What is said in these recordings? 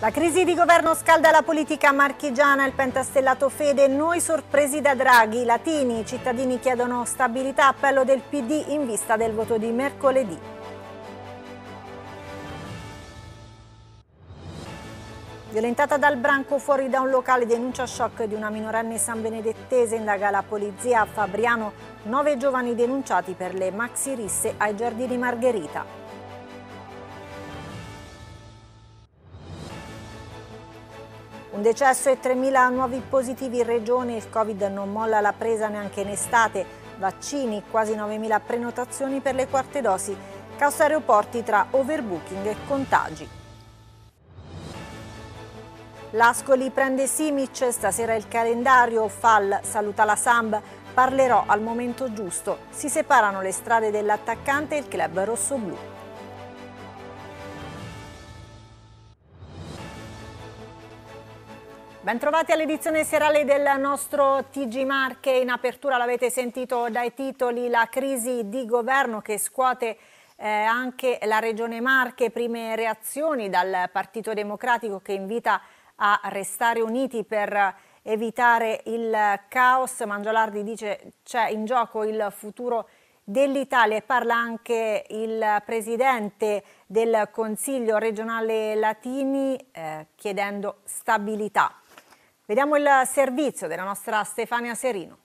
La crisi di governo scalda la politica marchigiana, il pentastellato Fede, noi sorpresi da Draghi, latini, i cittadini chiedono stabilità, appello del PD in vista del voto di mercoledì. Violentata dal branco fuori da un locale, denuncia shock di una minorenne sanbenedettese, indaga la polizia a Fabriano, nove giovani denunciati per le maxi risse ai giardini Margherita. Un decesso e 3.000 nuovi positivi in regione, il Covid non molla la presa neanche in estate, vaccini, quasi 9.000 prenotazioni per le quarte dosi, causa aeroporti tra overbooking e contagi. L'Ascoli prende Simic, stasera il calendario, Fall saluta la Samb, parlerò al momento giusto, si separano le strade dell'attaccante e il club rossoblù. Bentrovati all'edizione serale del nostro TG Marche. In apertura l'avete sentito dai titoli la crisi di governo che scuote eh, anche la Regione Marche, prime reazioni dal Partito Democratico che invita a restare uniti per evitare il caos. Mangiolardi dice c'è in gioco il futuro dell'Italia e parla anche il presidente del Consiglio regionale Latini eh, chiedendo stabilità. Vediamo il servizio della nostra Stefania Serino.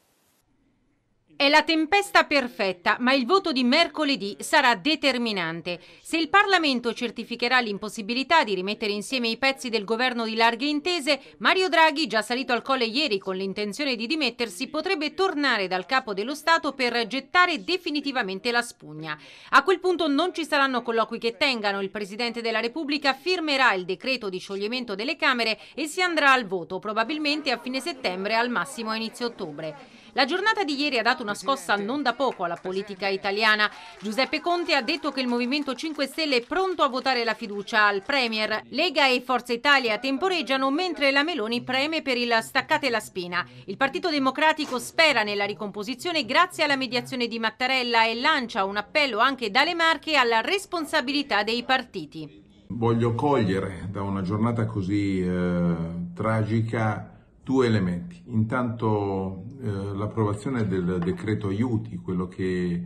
È la tempesta perfetta, ma il voto di mercoledì sarà determinante. Se il Parlamento certificherà l'impossibilità di rimettere insieme i pezzi del governo di larghe intese, Mario Draghi, già salito al colle ieri con l'intenzione di dimettersi, potrebbe tornare dal capo dello Stato per gettare definitivamente la spugna. A quel punto non ci saranno colloqui che tengano, il Presidente della Repubblica firmerà il decreto di scioglimento delle Camere e si andrà al voto, probabilmente a fine settembre, al massimo a inizio ottobre. La giornata di ieri ha dato una scossa non da poco alla politica italiana. Giuseppe Conte ha detto che il Movimento 5 Stelle è pronto a votare la fiducia al Premier. Lega e Forza Italia temporeggiano mentre la Meloni preme per il staccate la spina. Il Partito Democratico spera nella ricomposizione grazie alla mediazione di Mattarella e lancia un appello anche dalle Marche alla responsabilità dei partiti. Voglio cogliere da una giornata così eh, tragica due elementi. Intanto eh, l'approvazione del decreto aiuti, quello che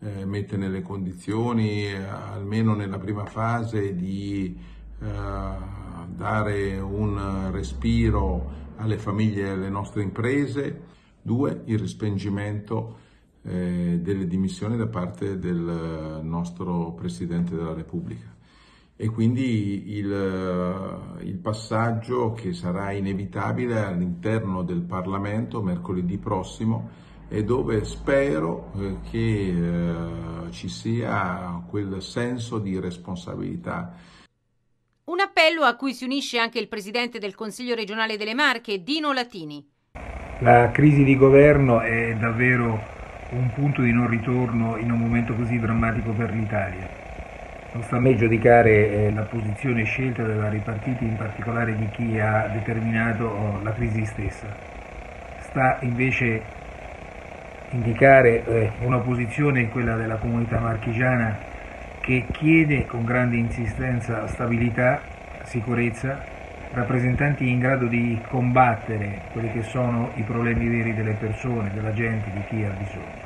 eh, mette nelle condizioni, eh, almeno nella prima fase, di eh, dare un respiro alle famiglie e alle nostre imprese. Due, il respingimento eh, delle dimissioni da parte del eh, nostro Presidente della Repubblica e quindi il, eh, il, passaggio che sarà inevitabile all'interno del Parlamento mercoledì prossimo e dove spero eh, che eh, ci sia quel senso di responsabilità. Un appello a cui si unisce anche il Presidente del Consiglio regionale delle Marche, Dino Latini. La crisi di governo è davvero un punto di non ritorno in un momento così drammatico per l'Italia non sta a me giudicare eh, la posizione scelta dai vari partiti, in particolare di chi ha determinato oh, la crisi stessa. Sta invece indicare eh, una posizione, quella della comunità marchigiana, che chiede con grande insistenza stabilità, sicurezza, rappresentanti in grado di combattere quelli che sono i problemi veri delle persone, della gente, di chi ha bisogno.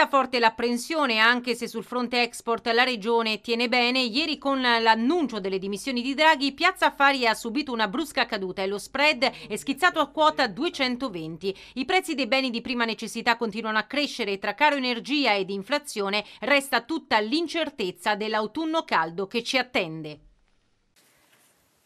Resta forte l'apprensione anche se sul fronte export la regione tiene bene. Ieri con l'annuncio delle dimissioni di Draghi, Piazza Affari ha subito una brusca caduta e lo spread è schizzato a quota 220. I prezzi dei beni di prima necessità continuano a crescere e tra caro energia ed inflazione resta tutta l'incertezza dell'autunno caldo che ci attende.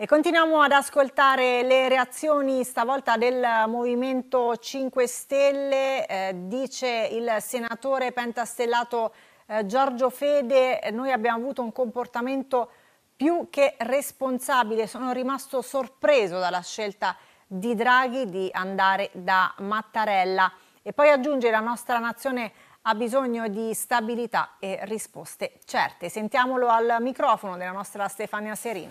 E continuiamo ad ascoltare le reazioni stavolta del Movimento 5 Stelle, eh, dice il senatore pentastellato eh, Giorgio Fede, noi abbiamo avuto un comportamento più che responsabile, sono rimasto sorpreso dalla scelta di Draghi di andare da Mattarella e poi aggiunge la nostra nazione ha bisogno di stabilità e risposte certe. Sentiamolo al microfono della nostra Stefania Serino.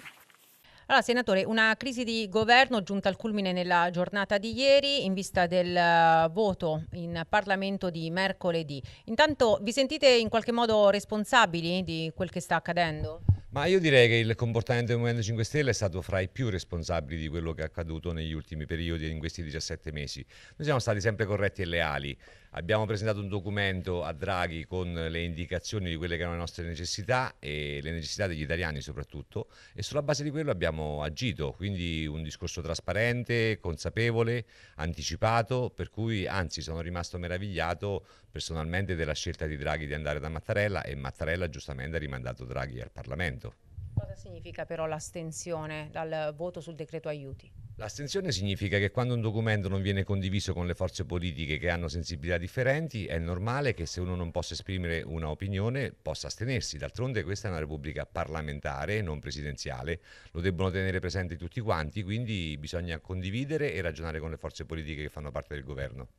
Allora, senatore, una crisi di governo giunta al culmine nella giornata di ieri in vista del eh, voto in Parlamento di mercoledì. Intanto vi sentite in qualche modo responsabili di quel che sta accadendo? Ma io direi che il comportamento del Movimento 5 Stelle è stato fra i più responsabili di quello che è accaduto negli ultimi periodi, in questi 17 mesi. Noi siamo stati sempre corretti e leali. Abbiamo presentato un documento a Draghi con le indicazioni di quelle che erano le nostre necessità e le necessità degli italiani soprattutto e sulla base di quello abbiamo agito, quindi un discorso trasparente, consapevole, anticipato, per cui anzi sono rimasto meravigliato personalmente della scelta di Draghi di andare da Mattarella e Mattarella giustamente ha rimandato Draghi al Parlamento. Cosa significa però l'astensione dal voto sul decreto aiuti? L'astensione significa che quando un documento non viene condiviso con le forze politiche che hanno sensibilità differenti, è normale che se uno non possa esprimere una opinione possa astenersi. D'altronde questa è una repubblica parlamentare, non presidenziale, lo debbono tenere presente tutti quanti, quindi bisogna condividere e ragionare con le forze politiche che fanno parte del governo.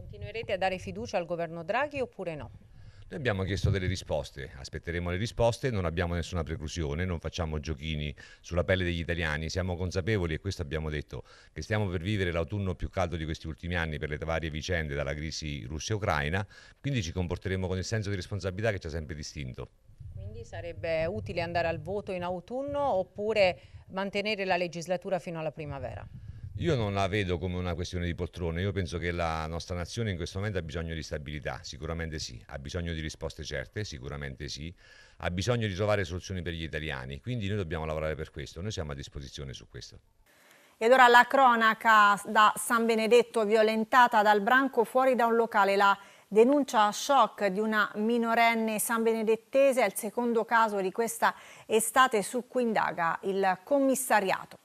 Continuerete a dare fiducia al governo Draghi oppure no? Noi abbiamo chiesto delle risposte, aspetteremo le risposte, non abbiamo nessuna preclusione, non facciamo giochini sulla pelle degli italiani, siamo consapevoli, e questo abbiamo detto, che stiamo per vivere l'autunno più caldo di questi ultimi anni per le varie vicende dalla crisi Russia-Ucraina, quindi ci comporteremo con il senso di responsabilità che ci ha sempre distinto. Quindi sarebbe utile andare al voto in autunno oppure mantenere la legislatura fino alla primavera? Io non la vedo come una questione di poltrone, io penso che la nostra nazione in questo momento ha bisogno di stabilità, sicuramente sì, ha bisogno di risposte certe, sicuramente sì, ha bisogno di trovare soluzioni per gli italiani, quindi noi dobbiamo lavorare per questo, noi siamo a disposizione su questo. E allora la cronaca da San Benedetto violentata dal branco fuori da un locale, la denuncia a shock di una minorenne sanbenedettese, è il secondo caso di questa estate su cui indaga il commissariato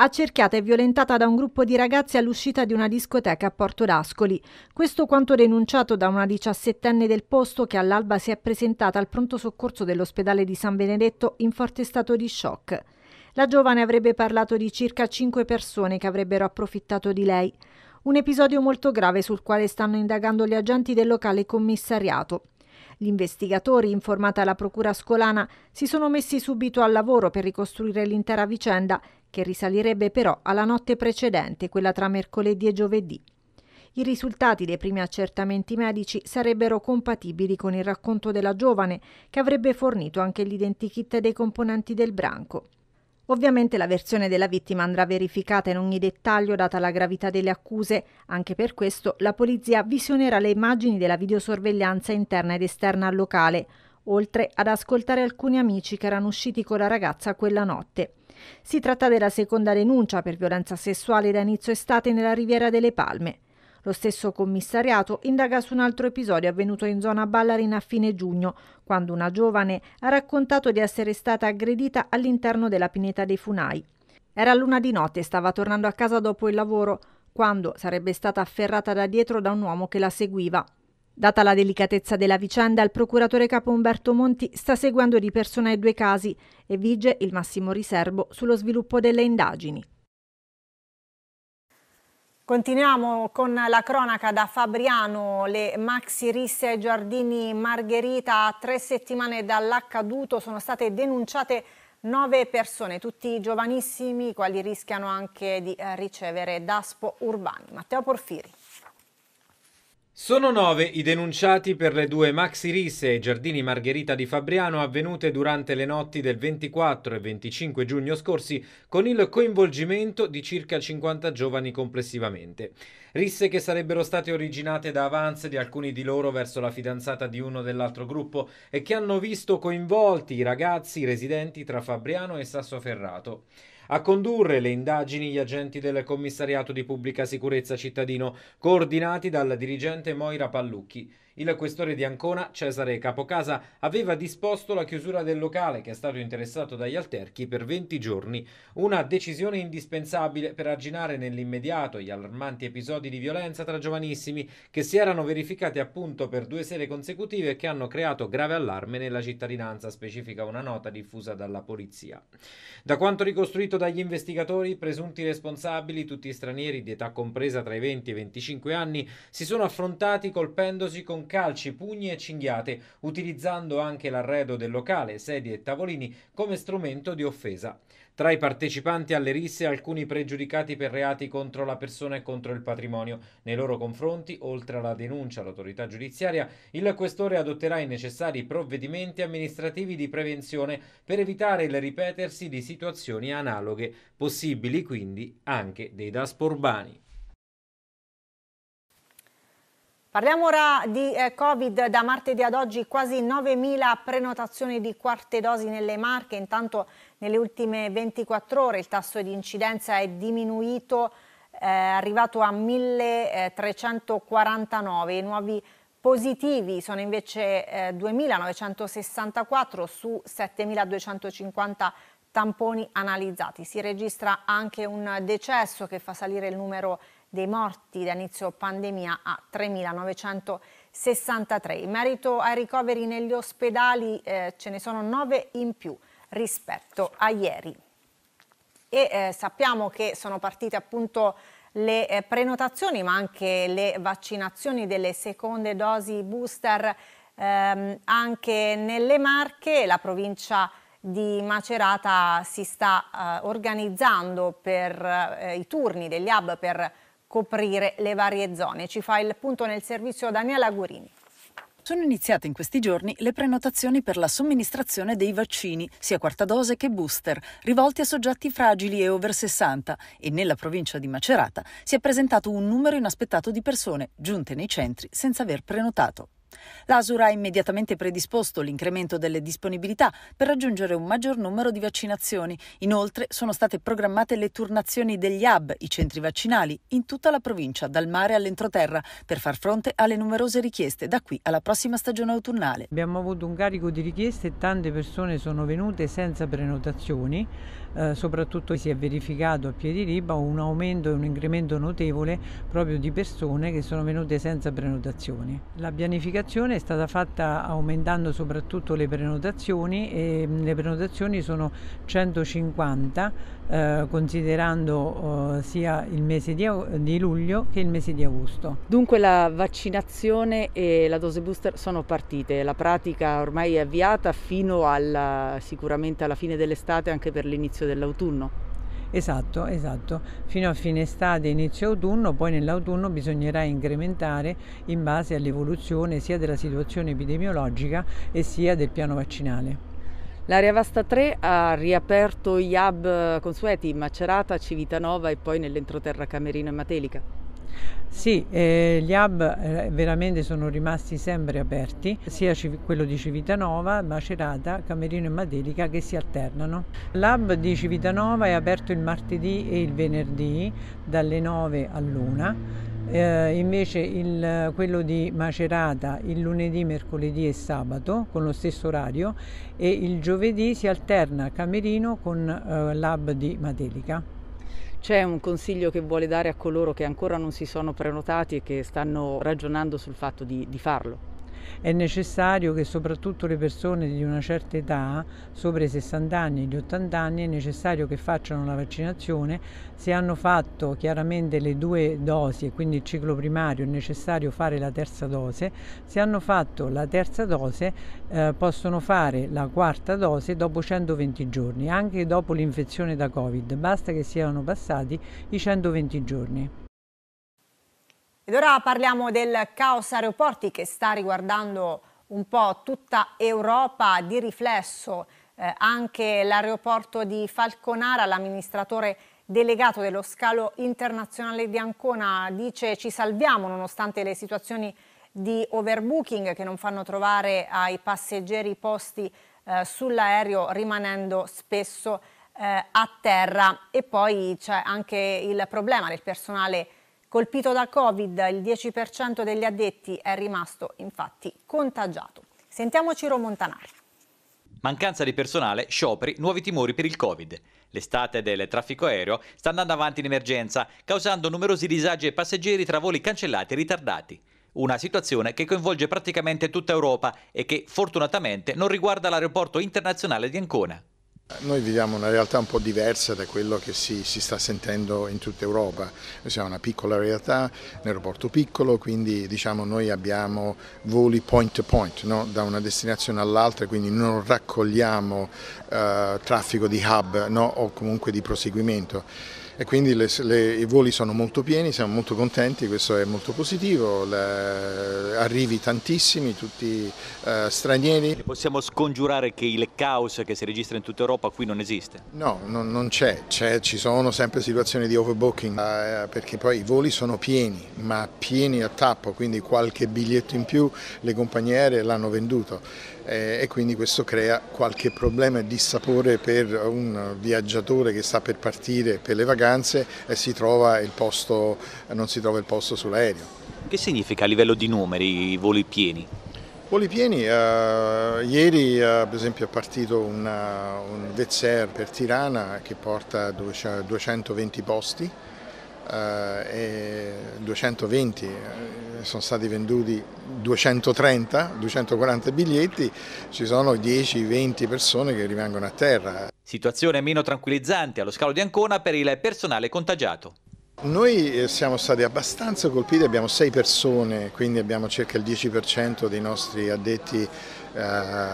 accerchiata e violentata da un gruppo di ragazzi all'uscita di una discoteca a Porto d'Ascoli. Questo quanto denunciato da una diciassettenne del posto che all'alba si è presentata al pronto soccorso dell'ospedale di San Benedetto in forte stato di shock. La giovane avrebbe parlato di circa cinque persone che avrebbero approfittato di lei. Un episodio molto grave sul quale stanno indagando gli agenti del locale commissariato. Gli investigatori, informata la procura scolana, si sono messi subito al lavoro per ricostruire l'intera vicenda che risalirebbe però alla notte precedente, quella tra mercoledì e giovedì. I risultati dei primi accertamenti medici sarebbero compatibili con il racconto della giovane, che avrebbe fornito anche l'identikit dei componenti del branco. Ovviamente la versione della vittima andrà verificata in ogni dettaglio data la gravità delle accuse, anche per questo la polizia visionerà le immagini della videosorveglianza interna ed esterna al locale, oltre ad ascoltare alcuni amici che erano usciti con la ragazza quella notte. Si tratta della seconda denuncia per violenza sessuale da inizio estate nella Riviera delle Palme. Lo stesso commissariato indaga su un altro episodio avvenuto in zona Ballarin a fine giugno, quando una giovane ha raccontato di essere stata aggredita all'interno della pineta dei Funai. Era l'una di notte e stava tornando a casa dopo il lavoro, quando sarebbe stata afferrata da dietro da un uomo che la seguiva. Data la delicatezza della vicenda, il procuratore capo Umberto Monti sta seguendo di persona i due casi e vige il massimo riservo sullo sviluppo delle indagini. Continuiamo con la cronaca da Fabriano, le maxi risse ai giardini Margherita a tre settimane dall'accaduto sono state denunciate nove persone, tutti giovanissimi, quali rischiano anche di ricevere daspo urbani. Matteo Porfiri. Sono nove i denunciati per le due maxi risse ai giardini Margherita di Fabriano avvenute durante le notti del 24 e 25 giugno scorsi con il coinvolgimento di circa 50 giovani complessivamente. Risse che sarebbero state originate da avanze di alcuni di loro verso la fidanzata di uno dell'altro gruppo e che hanno visto coinvolti i ragazzi residenti tra Fabriano e Sassoferrato. A condurre le indagini gli agenti del commissariato di pubblica sicurezza cittadino, coordinati dal dirigente Moira Pallucchi. Il questore di Ancona, Cesare Capocasa, aveva disposto la chiusura del locale che è stato interessato dagli alterchi per 20 giorni, una decisione indispensabile per arginare nell'immediato gli allarmanti episodi di violenza tra giovanissimi che si erano verificati appunto per due sere consecutive e che hanno creato grave allarme nella cittadinanza, specifica una nota diffusa dalla polizia. Da quanto ricostruito dagli investigatori, presunti responsabili, tutti stranieri di età compresa tra i 20 e i 25 anni, si sono affrontati colpendosi con calci, pugni e cinghiate, utilizzando anche l'arredo del locale, sedie e tavolini come strumento di offesa. Tra i partecipanti alle risse alcuni pregiudicati per reati contro la persona e contro il patrimonio. Nei loro confronti, oltre alla denuncia all'autorità giudiziaria, il questore adotterà i necessari provvedimenti amministrativi di prevenzione per evitare il ripetersi di situazioni analoghe, possibili quindi anche dei dasporbani. Parliamo ora di eh, Covid, da martedì ad oggi quasi 9.000 prenotazioni di quarte dosi nelle Marche, intanto nelle ultime 24 ore il tasso di incidenza è diminuito, eh, arrivato a 1.349, i nuovi positivi sono invece eh, 2.964 su 7.250 tamponi analizzati. Si registra anche un decesso che fa salire il numero di dei morti da inizio pandemia a 3.963. In merito ai ricoveri negli ospedali eh, ce ne sono 9 in più rispetto a ieri. E eh, sappiamo che sono partite appunto le eh, prenotazioni ma anche le vaccinazioni delle seconde dosi booster ehm, anche nelle Marche, la provincia di Macerata si sta eh, organizzando per eh, i turni degli hub per coprire le varie zone. Ci fa il punto nel servizio Daniela Gurini. Sono iniziate in questi giorni le prenotazioni per la somministrazione dei vaccini, sia quarta dose che booster, rivolti a soggetti fragili e over 60 e nella provincia di Macerata si è presentato un numero inaspettato di persone giunte nei centri senza aver prenotato. L'ASUR ha immediatamente predisposto l'incremento delle disponibilità per raggiungere un maggior numero di vaccinazioni. Inoltre sono state programmate le turnazioni degli hub, i centri vaccinali, in tutta la provincia, dal mare all'entroterra, per far fronte alle numerose richieste da qui alla prossima stagione autunnale. Abbiamo avuto un carico di richieste e tante persone sono venute senza prenotazioni eh, soprattutto si è verificato a piedi Piediriba un aumento e un incremento notevole proprio di persone che sono venute senza prenotazioni. La pianificazione è stata fatta aumentando soprattutto le prenotazioni e mm, le prenotazioni sono 150 eh, considerando eh, sia il mese di, di luglio che il mese di agosto. Dunque la vaccinazione e la dose booster sono partite, la pratica ormai è avviata fino alla, sicuramente alla fine dell'estate anche per l'inizio all'inizio dell'autunno. Esatto, esatto. Fino a fine estate, inizio autunno, poi nell'autunno bisognerà incrementare in base all'evoluzione sia della situazione epidemiologica e sia del piano vaccinale. L'area Vasta 3 ha riaperto gli hub consueti in Macerata, Civitanova e poi nell'entroterra Camerino e Matelica. Sì, eh, gli hub eh, veramente sono rimasti sempre aperti, sia civ- quello di Civitanova, Macerata, Camerino e Matelica che si alternano. L'hub di Civitanova è aperto il martedì e il venerdì dalle 9 all'1. Eh, invece il, quello di Macerata il lunedì, mercoledì e sabato con lo stesso orario e il giovedì si alterna Camerino con eh, l'hub di Matelica. C'è un consiglio che vuole dare a coloro che ancora non si sono prenotati e che stanno ragionando sul fatto di, di farlo. È necessario che soprattutto le persone di una certa età, sopra i 60 anni e gli 80 anni, è necessario che facciano la vaccinazione. Se hanno fatto chiaramente le due dosi e quindi il ciclo primario è necessario fare la terza dose. Se hanno fatto la terza dose eh, possono fare la quarta dose dopo 120 giorni, anche dopo l'infezione da Covid. Basta che siano passati i 120 giorni. Ed ora parliamo del caos aeroporti che sta riguardando un po' tutta Europa di riflesso. Eh, anche l'aeroporto di Falconara, l'amministratore delegato dello scalo internazionale di Ancona, dice ci salviamo nonostante le situazioni di overbooking che non fanno trovare ai passeggeri posti eh, sull'aereo rimanendo spesso eh, a terra. E poi c'è anche il problema del personale Colpito da Covid, il 10% degli addetti è rimasto infatti contagiato. Sentiamo Ciro Montanari. Mancanza di personale, scioperi, nuovi timori per il Covid. L'estate del traffico aereo sta andando avanti in emergenza, causando numerosi disagi ai passeggeri tra voli cancellati e ritardati. Una situazione che coinvolge praticamente tutta Europa e che, fortunatamente, non riguarda l'aeroporto internazionale di Ancona. Noi viviamo una realtà un po' diversa da quello che si, si sta sentendo in tutta Europa. Noi siamo una piccola realtà, un aeroporto piccolo, quindi diciamo, noi abbiamo voli point to point, no? da una destinazione all'altra, quindi non raccogliamo eh, traffico di hub no? o comunque di proseguimento e quindi le, le, i voli sono molto pieni, siamo molto contenti, questo è molto positivo, le, arrivi tantissimi, tutti eh, stranieri. possiamo scongiurare che il caos che si registra in tutta Europa qui non esiste? No, non, non c'è, ci sono sempre situazioni di overbooking eh, perché poi i voli sono pieni, ma pieni a tappo, quindi qualche biglietto in più le compagnie aeree l'hanno venduto. Eh, e quindi questo crea qualche problema di sapore per un viaggiatore che sta per partire per le vacanze e si posto, non si trova il posto sull'aereo. Che significa a livello di numeri i voli pieni? Voli pieni, uh, ieri uh, per esempio è partito una, un Vezzer per Tirana che porta 220 posti, eh, e 220 eh, sono stati venduti 230, 240 biglietti, ci sono 10-20 persone che rimangono a terra. Situazione meno tranquillizzante allo scalo di Ancona per il personale contagiato. Noi eh, siamo stati abbastanza colpiti, abbiamo 6 persone, quindi abbiamo circa il 10% dei nostri addetti eh,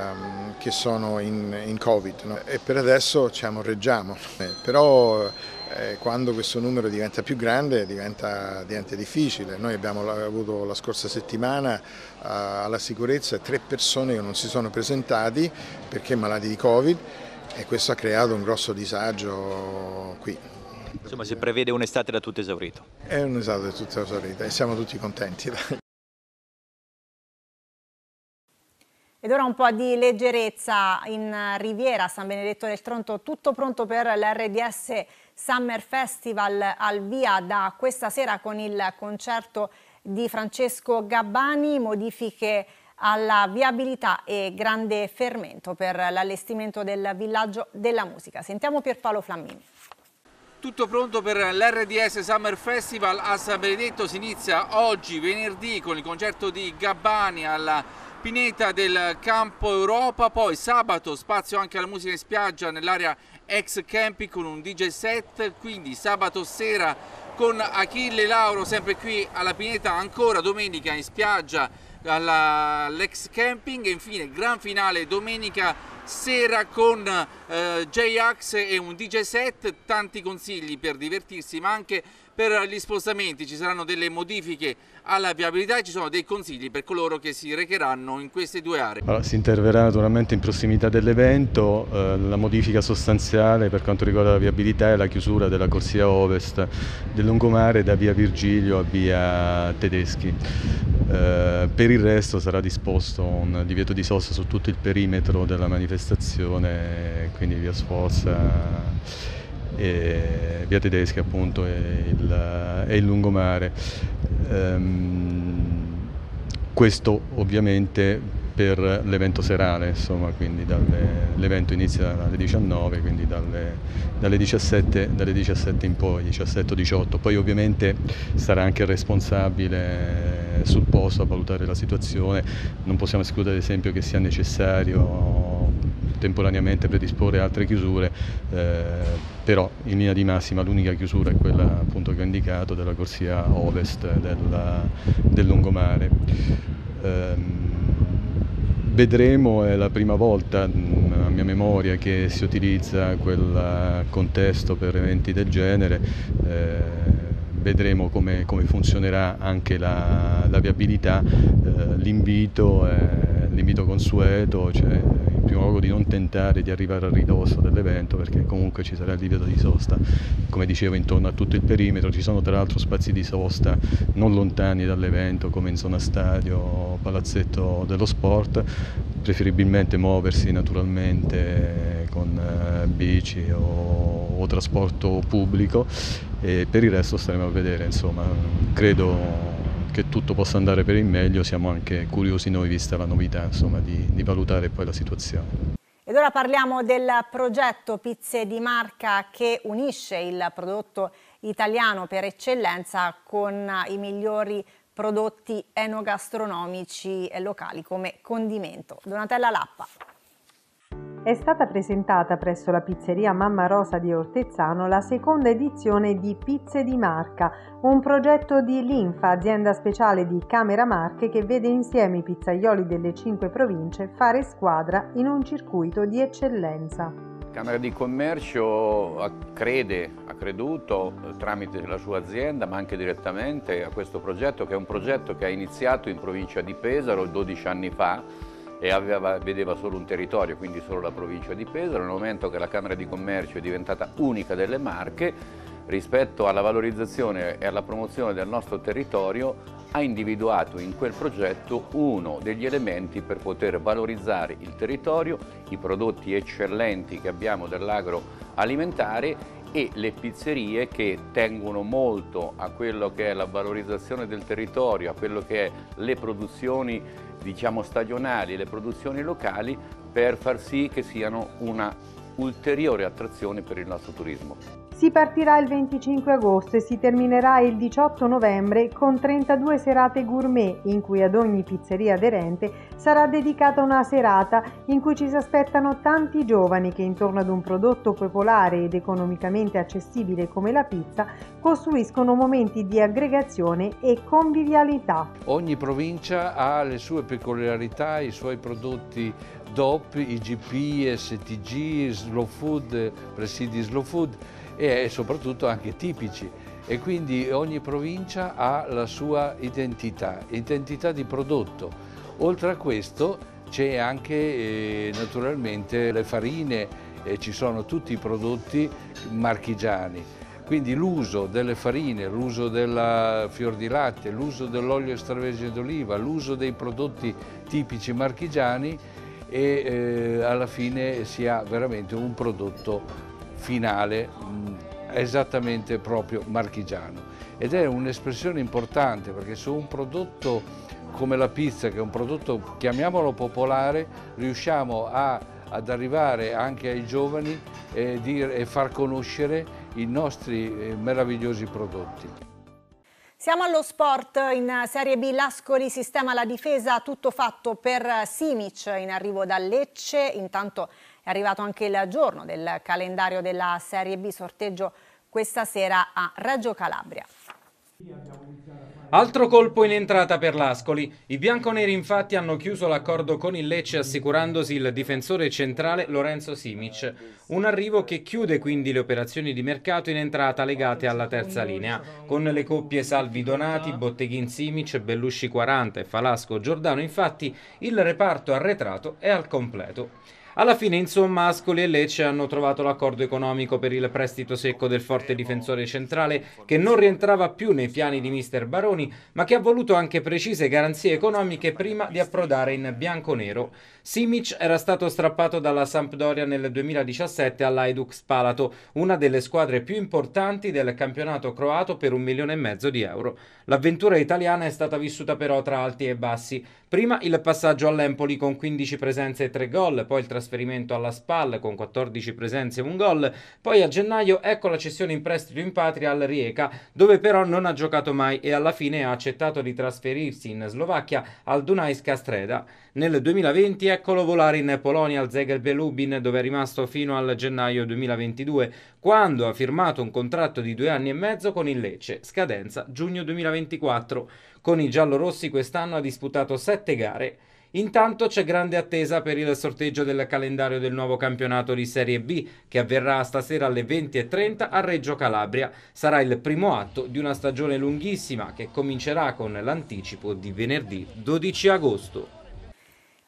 che sono in, in Covid no? e per adesso ci diciamo, reggiamo, eh, però eh, quando questo numero diventa più grande diventa, diventa, difficile. Noi abbiamo avuto la scorsa settimana eh, alla sicurezza tre persone che non si sono presentati perché malati di Covid e questo ha creato un grosso disagio qui. Insomma si prevede un'estate da tutto esaurito. È un'estate da tutto esaurito e siamo tutti contenti. Ed ora un po' di leggerezza in Riviera, San Benedetto del Tronto, tutto pronto per l'RDS Summer Festival al via da questa sera con il concerto di Francesco Gabbani, modifiche alla viabilità e grande fermento per l'allestimento del villaggio della musica. Sentiamo Pierpaolo Flammini. Tutto pronto per l'RDS Summer Festival a San Benedetto si inizia oggi venerdì con il concerto di Gabbani alla pineta del campo Europa, poi sabato spazio anche alla musica in spiaggia nell'area ex camping con un DJ set, quindi sabato sera con Achille Lauro sempre qui alla pineta, ancora domenica in spiaggia all'ex camping e infine gran finale domenica sera con eh, J-Ax e un DJ set, tanti consigli per divertirsi ma anche per gli spostamenti, ci saranno delle modifiche alla viabilità e ci sono dei consigli per coloro che si recheranno in queste due aree. Allora, si interverrà naturalmente in prossimità dell'evento, eh, la modifica sostanziale per quanto riguarda la viabilità è la chiusura della corsia ovest del lungomare da via Virgilio a via Tedeschi. Eh, per il resto sarà disposto un divieto di sosta su tutto il perimetro della manifestazione manifestazione, quindi via Sforza eh, e via Tedeschi appunto e il, e il lungomare. Ehm, questo ovviamente per l'evento serale, insomma, quindi l'evento inizia alle 19, quindi dalle, dalle, 17, dalle 17 in poi, 17-18, poi ovviamente sarà anche il responsabile sul posto a valutare la situazione, non possiamo escludere ad esempio che sia necessario contemporaneamente predisporre altre chiusure, eh, però in linea di massima l'unica chiusura è quella appunto che ho indicato della corsia ovest della, del lungomare. Eh, vedremo, è la prima volta mm, a mia memoria che si utilizza quel contesto per eventi del genere, eh, vedremo come, come, funzionerà anche la, la viabilità, eh, l'invito, eh, l'invito consueto. Cioè, primo luogo di non tentare di arrivare al ridosso dell'evento perché comunque ci sarà il divieto di sosta, come dicevo intorno a tutto il perimetro, ci sono tra l'altro spazi di sosta non lontani dall'evento come in zona stadio, palazzetto dello sport, preferibilmente muoversi naturalmente con eh, bici o, o trasporto pubblico e per il resto staremo a vedere, insomma credo che tutto possa andare per il meglio, siamo anche curiosi noi, vista la novità, insomma, di, di valutare poi la situazione. Ed ora parliamo del progetto Pizze di Marca che unisce il prodotto italiano per eccellenza con i migliori prodotti enogastronomici locali come condimento. Donatella Lappa è stata presentata presso la pizzeria Mamma Rosa di Ortezzano la seconda edizione di Pizze di Marca, un progetto di Linfa, azienda speciale di Camera Marche che vede insieme i pizzaioli delle cinque province fare squadra in un circuito di eccellenza. Camera di Commercio crede, ha creduto eh, tramite la sua azienda ma anche direttamente a questo progetto che è un progetto che ha iniziato in provincia di Pesaro 12 anni fa e aveva, vedeva solo un territorio, quindi solo la provincia di Pesaro, nel momento che la Camera di Commercio è diventata unica delle Marche, rispetto alla valorizzazione e alla promozione del nostro territorio ha individuato in quel progetto uno degli elementi per poter valorizzare il territorio, i prodotti eccellenti che abbiamo dell'agroalimentare e le pizzerie che tengono molto a quello che è la valorizzazione del territorio, a quello che è le produzioni diciamo stagionali, le produzioni locali per far sì che siano una ulteriore attrazione per il nostro turismo. Si partirà il 25 agosto e si terminerà il 18 novembre con 32 serate gourmet in cui ad ogni pizzeria aderente sarà dedicata una serata in cui ci si aspettano tanti giovani che intorno ad un prodotto popolare ed economicamente accessibile come la pizza costruiscono momenti di aggregazione e convivialità. Ogni provincia ha le sue peculiarità, i suoi prodotti DOP, IGP, STG, Slow Food, presidi Slow Food e soprattutto anche tipici e quindi ogni provincia ha la sua identità, identità di prodotto. Oltre a questo c'è anche eh, naturalmente le farine e ci sono tutti i prodotti marchigiani. Quindi l'uso delle farine, l'uso del fior di latte, l'uso dell'olio extravergine d'oliva, l'uso dei prodotti tipici marchigiani e eh, alla fine si ha veramente un prodotto finale mh, è esattamente proprio marchigiano ed è un'espressione importante perché su un prodotto come la pizza che è un prodotto chiamiamolo popolare riusciamo a, ad arrivare anche ai giovani e, dire, e far conoscere i nostri eh, meravigliosi prodotti. Siamo allo sport in Serie B, l'Ascoli sistema la difesa, tutto fatto per Simic in arrivo da Lecce, intanto è arrivato anche il giorno del calendario della Serie B, sorteggio questa sera a Reggio Calabria. Altro colpo in entrata per l'Ascoli. I bianconeri infatti hanno chiuso l'accordo con il Lecce assicurandosi il difensore centrale Lorenzo Simic. Un arrivo che chiude quindi le operazioni di mercato in entrata legate alla terza linea, con le coppie Salvi Donati, Botteghin Simic, Bellusci 40 e Falasco Giordano infatti il reparto arretrato è al completo. Alla fine, insomma, Ascoli e Lecce hanno trovato l'accordo economico per il prestito secco del forte difensore centrale che non rientrava più nei piani di mister Baroni, ma che ha voluto anche precise garanzie economiche prima di approdare in bianco-nero. Simic era stato strappato dalla Sampdoria nel 2017 all'Aidux Spalato, una delle squadre più importanti del campionato croato per un milione e mezzo di euro. L'avventura italiana è stata vissuta però tra alti e bassi. Prima il passaggio all'Empoli con 15 presenze e 3 gol, poi il trasferimento alla Spal con 14 presenze e 1 gol, poi a gennaio ecco la cessione in prestito in patria al Rijeka, dove però non ha giocato mai e alla fine ha accettato di trasferirsi in Slovacchia al Dunajska Streda. Nel 2020 eccolo volare in Polonia al Zegerbe Lubin, dove è rimasto fino al gennaio 2022, quando ha firmato un contratto di due anni e mezzo con il Lecce, scadenza giugno 2024. Con i giallorossi quest'anno ha disputato 7 gare. Intanto c'è grande attesa per il sorteggio del calendario del nuovo campionato di Serie B che avverrà stasera alle 20.30 a Reggio Calabria. Sarà il primo atto di una stagione lunghissima che comincerà con l'anticipo di venerdì 12 agosto.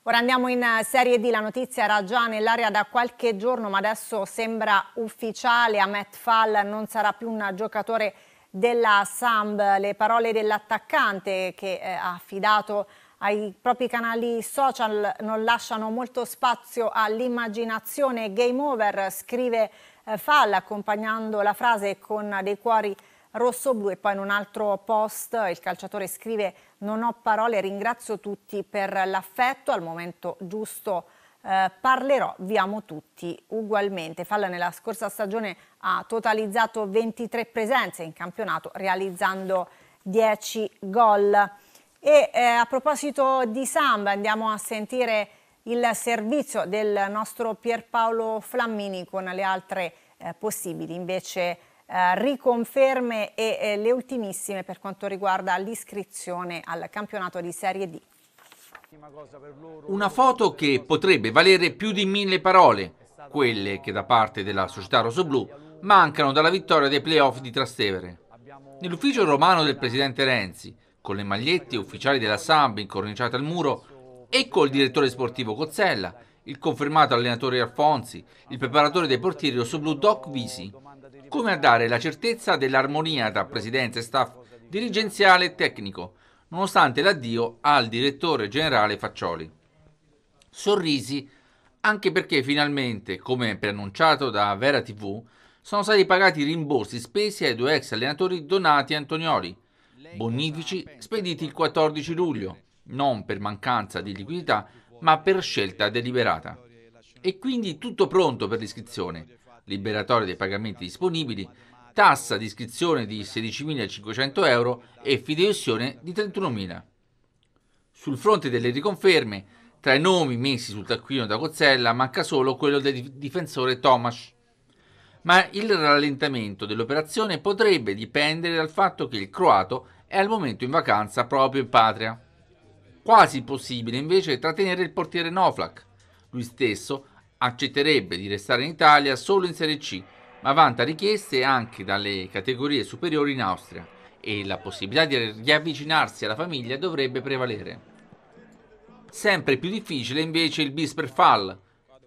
Ora andiamo in eh, Serie D, la notizia era già nell'area da qualche giorno ma adesso sembra ufficiale, Ahmed Fall non sarà più un giocatore della Samb, le parole dell'attaccante che eh, ha affidato ai propri canali social non lasciano molto spazio all'immaginazione. Game over, scrive eh, Fall, accompagnando la frase con dei cuori rosso-blu e poi in un altro post il calciatore scrive non ho parole, ringrazio tutti per l'affetto al momento giusto eh, parlerò vi amo tutti ugualmente. Falla nella scorsa stagione ha totalizzato 23 presenze in campionato realizzando 10 gol. E eh, a proposito di samba andiamo a sentire il servizio del nostro Pierpaolo Flammini con le altre eh, possibili invece eh, riconferme e eh, le ultimissime per quanto riguarda l'iscrizione al campionato di Serie D. Una foto che potrebbe valere più di mille parole, quelle che da parte della società rosoblu mancano dalla vittoria dei playoff di Trastevere. Nell'ufficio romano del presidente Renzi, con le magliette ufficiali della Samb incorniciate al muro e col direttore sportivo Cozzella, il confermato allenatore Alfonsi, il preparatore dei portieri rosoblu Doc Visi, come a dare la certezza dell'armonia tra presidenza e staff dirigenziale e tecnico, nonostante l'addio al direttore generale Faccioli. Sorrisi anche perché finalmente, come preannunciato da Vera TV, sono stati pagati i rimborsi spesi ai due ex allenatori Donati e Antonioli, bonifici spediti il 14 luglio, non per mancanza di liquidità, ma per scelta deliberata. E quindi tutto pronto per l'iscrizione, liberatorio dei pagamenti disponibili tassa di iscrizione di 16.500 euro e fideiussione di 31.000. Sul fronte delle riconferme, tra i nomi messi sul taccuino da Cozzella manca solo quello del difensore Tomas. Ma il rallentamento dell'operazione potrebbe dipendere dal fatto che il croato è al momento in vacanza proprio in patria. Quasi impossibile invece trattenere il portiere Novlak. Lui stesso accetterebbe di restare in Italia solo in Serie C ma vanta richieste anche dalle categorie superiori in Austria e la possibilità di riavvicinarsi alla famiglia dovrebbe prevalere. Sempre più difficile invece il bis per Fall.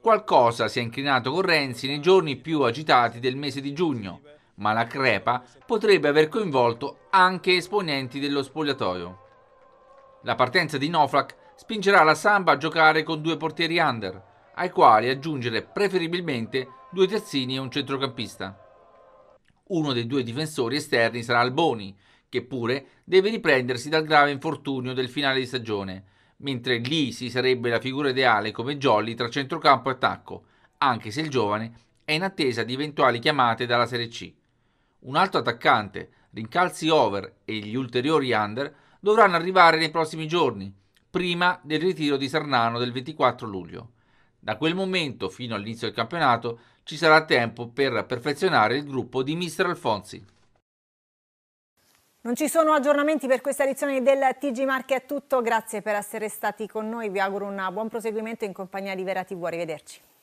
Qualcosa si è inclinato con Renzi nei giorni più agitati del mese di giugno, ma la crepa potrebbe aver coinvolto anche esponenti dello spogliatoio. La partenza di Noflak spingerà la Samba a giocare con due portieri under, ai quali aggiungere preferibilmente due terzini e un centrocampista. Uno dei due difensori esterni sarà Alboni, che pure deve riprendersi dal grave infortunio del finale di stagione, mentre lì si sarebbe la figura ideale come Jolly tra centrocampo e attacco, anche se il giovane è in attesa di eventuali chiamate dalla Serie C. Un altro attaccante, rincalzi over e gli ulteriori under dovranno arrivare nei prossimi giorni, prima del ritiro di Sarnano del 24 luglio. Da quel momento fino all'inizio del campionato ci sarà tempo per perfezionare il gruppo di Mister Alfonsi. Non ci sono aggiornamenti per questa edizione del TG Marche, è tutto, grazie per essere stati con noi, vi auguro un buon proseguimento in compagnia di Vera TV, arrivederci.